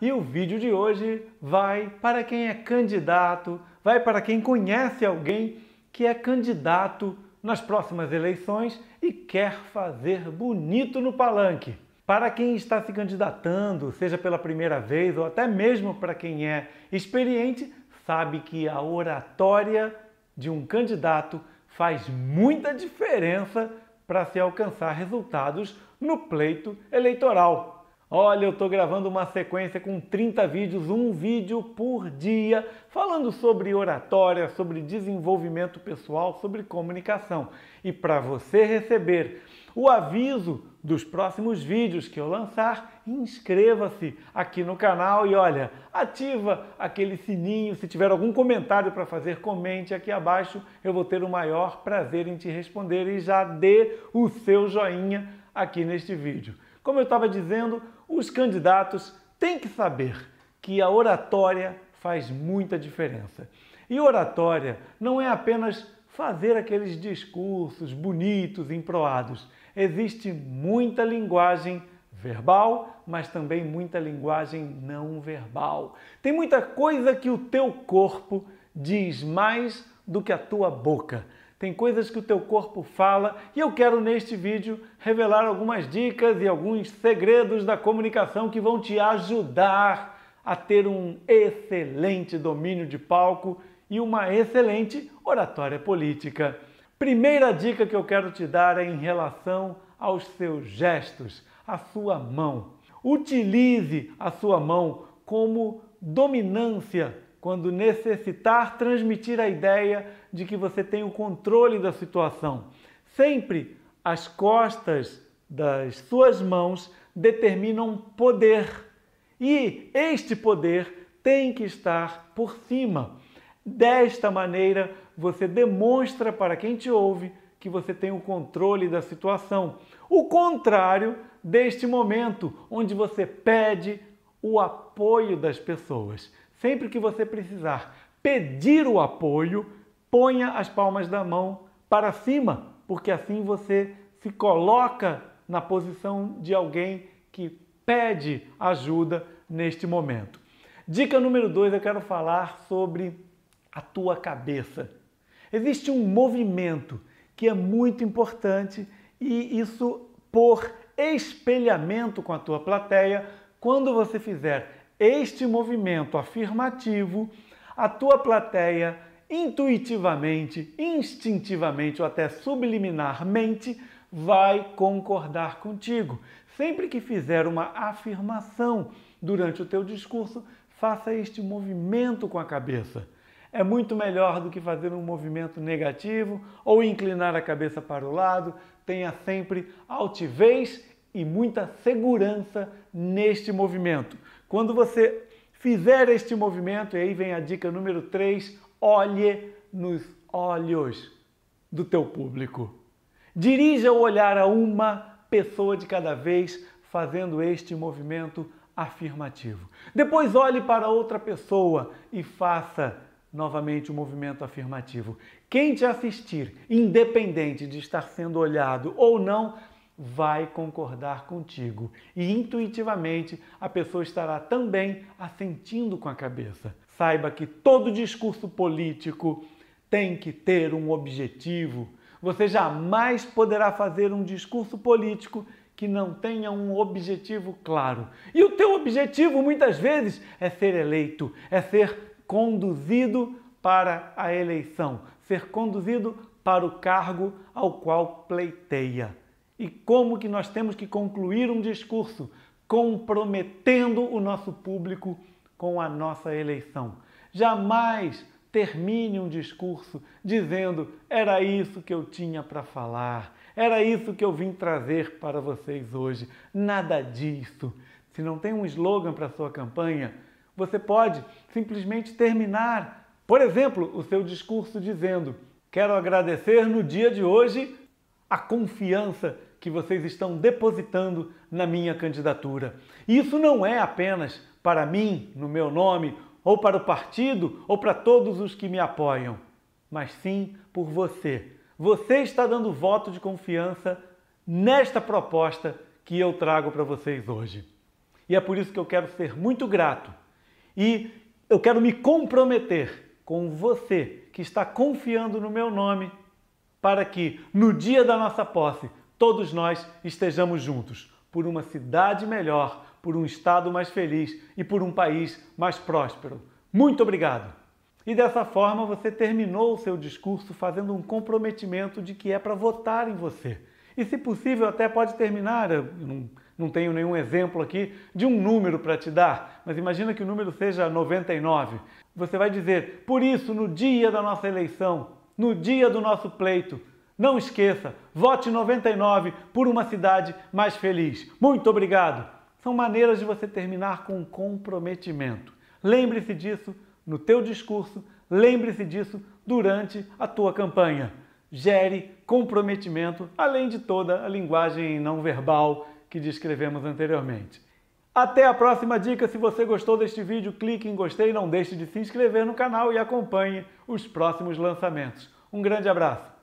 E o vídeo de hoje vai para quem é candidato, vai para quem conhece alguém que é candidato nas próximas eleições e quer fazer bonito no palanque. Para quem está se candidatando, seja pela primeira vez ou até mesmo para quem é experiente, sabe que a oratória de um candidato faz muita diferença para se alcançar resultados no pleito eleitoral. Olha, eu estou gravando uma sequência com 30 vídeos, um vídeo por dia, falando sobre oratória, sobre desenvolvimento pessoal, sobre comunicação. E para você receber o aviso dos próximos vídeos que eu lançar, inscreva-se aqui no canal e olha, ativa aquele sininho. Se tiver algum comentário para fazer, comente aqui abaixo. Eu vou ter o maior prazer em te responder e já dê o seu joinha aqui neste vídeo. Como eu estava dizendo, os candidatos têm que saber que a oratória faz muita diferença. E oratória não é apenas fazer aqueles discursos bonitos, improados. Existe muita linguagem verbal, mas também muita linguagem não verbal. Tem muita coisa que o teu corpo diz mais do que a tua boca tem coisas que o teu corpo fala e eu quero neste vídeo revelar algumas dicas e alguns segredos da comunicação que vão te ajudar a ter um excelente domínio de palco e uma excelente oratória política. Primeira dica que eu quero te dar é em relação aos seus gestos, a sua mão. Utilize a sua mão como dominância quando necessitar transmitir a ideia de que você tem o controle da situação. Sempre as costas das suas mãos determinam poder e este poder tem que estar por cima. Desta maneira, você demonstra para quem te ouve que você tem o controle da situação. O contrário deste momento, onde você pede o apoio das pessoas sempre que você precisar pedir o apoio, ponha as palmas da mão para cima, porque assim você se coloca na posição de alguém que pede ajuda neste momento. Dica número dois, eu quero falar sobre a tua cabeça. Existe um movimento que é muito importante e isso por espelhamento com a tua plateia, quando você fizer este movimento afirmativo, a tua plateia intuitivamente, instintivamente ou até subliminarmente vai concordar contigo. Sempre que fizer uma afirmação durante o teu discurso, faça este movimento com a cabeça. É muito melhor do que fazer um movimento negativo ou inclinar a cabeça para o lado. Tenha sempre altivez e muita segurança neste movimento. Quando você fizer este movimento, e aí vem a dica número 3, olhe nos olhos do teu público. Dirija o olhar a uma pessoa de cada vez, fazendo este movimento afirmativo. Depois olhe para outra pessoa e faça novamente o um movimento afirmativo. Quem te assistir, independente de estar sendo olhado ou não, vai concordar contigo. E intuitivamente a pessoa estará também assentindo com a cabeça. Saiba que todo discurso político tem que ter um objetivo. Você jamais poderá fazer um discurso político que não tenha um objetivo claro. E o teu objetivo muitas vezes é ser eleito, é ser conduzido para a eleição, ser conduzido para o cargo ao qual pleiteia e como que nós temos que concluir um discurso comprometendo o nosso público com a nossa eleição. Jamais termine um discurso dizendo: era isso que eu tinha para falar, era isso que eu vim trazer para vocês hoje. Nada disso. Se não tem um slogan para sua campanha, você pode simplesmente terminar, por exemplo, o seu discurso dizendo: Quero agradecer no dia de hoje a confiança que vocês estão depositando na minha candidatura. E isso não é apenas para mim, no meu nome, ou para o partido, ou para todos os que me apoiam, mas sim por você. Você está dando voto de confiança nesta proposta que eu trago para vocês hoje. E é por isso que eu quero ser muito grato e eu quero me comprometer com você que está confiando no meu nome para que no dia da nossa posse todos nós estejamos juntos por uma cidade melhor, por um estado mais feliz e por um país mais próspero. Muito obrigado! E dessa forma você terminou o seu discurso fazendo um comprometimento de que é para votar em você. E se possível, até pode terminar, eu não, não tenho nenhum exemplo aqui, de um número para te dar, mas imagina que o número seja 99. Você vai dizer, por isso, no dia da nossa eleição, no dia do nosso pleito. Não esqueça, vote 99 por uma cidade mais feliz. Muito obrigado! São maneiras de você terminar com comprometimento. Lembre-se disso no teu discurso, lembre-se disso durante a tua campanha. Gere comprometimento, além de toda a linguagem não verbal que descrevemos anteriormente. Até a próxima dica. Se você gostou deste vídeo, clique em gostei, não deixe de se inscrever no canal e acompanhe os próximos lançamentos. Um grande abraço!